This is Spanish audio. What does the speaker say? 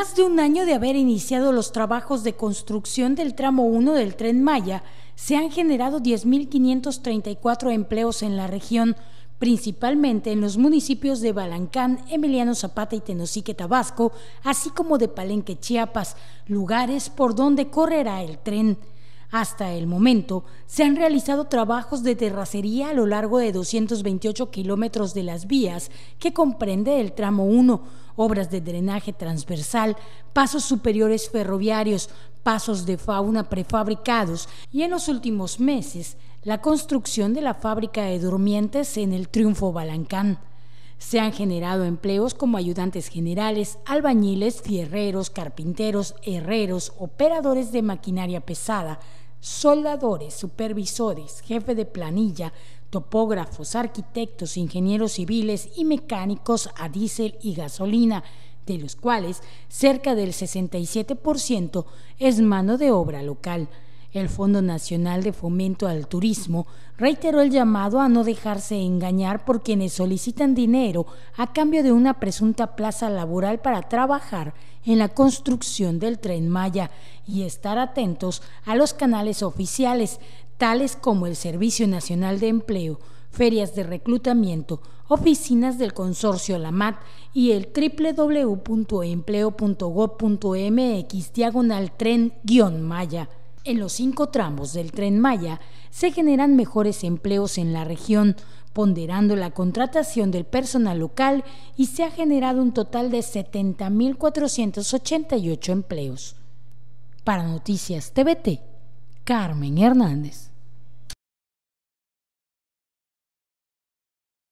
más de un año de haber iniciado los trabajos de construcción del tramo 1 del tren Maya, se han generado 10.534 empleos en la región, principalmente en los municipios de Balancán, Emiliano Zapata y Tenosique, Tabasco, así como de Palenque, Chiapas, lugares por donde correrá el tren. Hasta el momento, se han realizado trabajos de terracería a lo largo de 228 kilómetros de las vías que comprende el tramo 1, obras de drenaje transversal, pasos superiores ferroviarios, pasos de fauna prefabricados y en los últimos meses la construcción de la fábrica de durmientes en el Triunfo Balancán. Se han generado empleos como ayudantes generales, albañiles, fierreros, carpinteros, herreros, operadores de maquinaria pesada, soldadores, supervisores, jefe de planilla, topógrafos, arquitectos, ingenieros civiles y mecánicos a diésel y gasolina, de los cuales cerca del 67% es mano de obra local. El Fondo Nacional de Fomento al Turismo reiteró el llamado a no dejarse engañar por quienes solicitan dinero a cambio de una presunta plaza laboral para trabajar en la construcción del tren Maya y estar atentos a los canales oficiales, tales como el Servicio Nacional de Empleo, ferias de reclutamiento, oficinas del consorcio LAMAT y el www.empleo.gov.mx tren-maya. En los cinco tramos del tren Maya se generan mejores empleos en la región, ponderando la contratación del personal local y se ha generado un total de 70.488 empleos. Para Noticias TVT, Carmen Hernández.